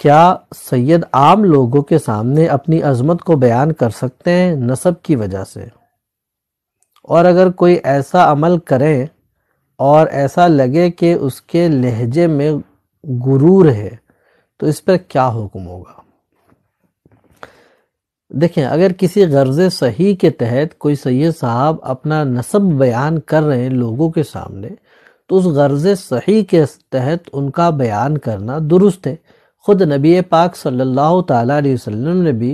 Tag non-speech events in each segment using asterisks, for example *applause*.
क्या सैयद आम लोगों के सामने अपनी अजमत को बयान कर सकते हैं नसब की वजह से और अगर कोई ऐसा अमल करें और ऐसा लगे कि उसके लहजे में गुरूर है तो इस पर क्या हुक्म होगा देखें अगर किसी गर्ज सही के तहत कोई सैयद साहब अपना नसब बयान कर रहे हैं लोगों के सामने तो उस गर्ज सही के तहत उनका बयान करना दुरुस्त है ख़ुद नबी पाक सल्लल्लाहु अलैहि वसल्लम ने भी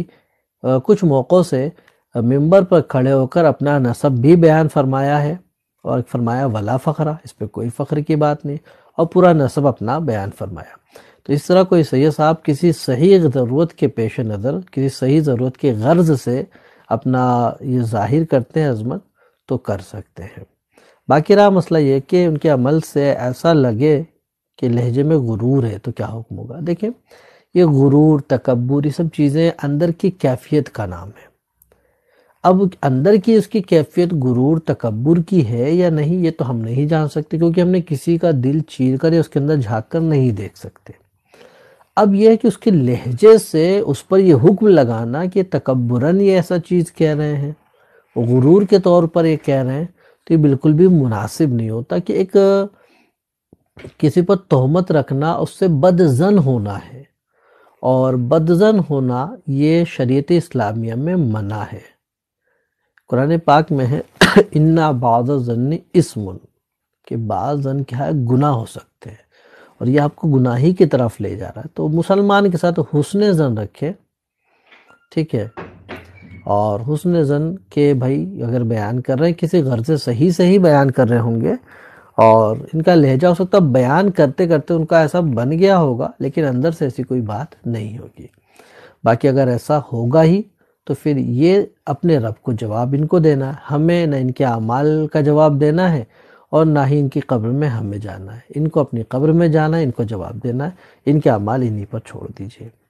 कुछ मौक़ों से मिंबर पर खड़े होकर अपना नसब भी बयान फरमाया है और फरमाया वला फ़खरा इस पर कोई फ़ख्र की बात नहीं और पूरा नसब अपना बयान फरमाया तो इस तरह कोई सैद साहब किसी सही ज़रूरत के पेश नज़र किसी सही ज़रूरत के गर्ज से अपना ये जाहिर करते हैं अजमत तो कर सकते हैं बाकी रहा मसला ये कि उनके अमल से ऐसा लगे कि लहजे में गुरूर है तो क्या हुक्म होगा देखिए ये गुरूर तकबर ये सब चीज़ें अंदर की कैफियत का नाम है अब अंदर की उसकी कैफियत गुरूर तकबर की है या नहीं ये तो हम नहीं जान सकते क्योंकि हमने किसी का दिल चीर कर या उसके अंदर झाँक कर नहीं देख सकते अब यह है कि उसके लहजे से उस पर यह हुक्म लगाना कि तकबरन ये ऐसा चीज़ कह रहे हैं गुरूर के तौर पर ये कह रहे हैं तो ये बिल्कुल भी मुनासिब नहीं होता कि एक किसी पर तोहमत रखना उससे बदजन होना है और बदजन होना ये शरीत इस्लामिया में मना है कुरान पाक में है *coughs* इन्ना बाज़ जन्नी इसमुन के बाद जन क्या है गुना हो सकते हैं और ये आपको गुनाही की तरफ ले जा रहा है तो मुसलमान के साथ हुसन जन रखे ठीक है और हुसन जन के भाई अगर बयान कर रहे हैं किसी गर्ज सही से ही बयान कर रहे होंगे और इनका लहजा हो सकता बयान करते करते उनका ऐसा बन गया होगा लेकिन अंदर से ऐसी कोई बात नहीं होगी बाकी अगर ऐसा होगा ही तो फिर ये अपने रब को जवाब इनको देना है हमें ना इनके अमाल का जवाब देना है और ना ही इनकी कब्र में हमें जाना है इनको अपनी कब्र में जाना है इनको जवाब देना है इनके अमाल इन्हीं पर छोड़ दीजिए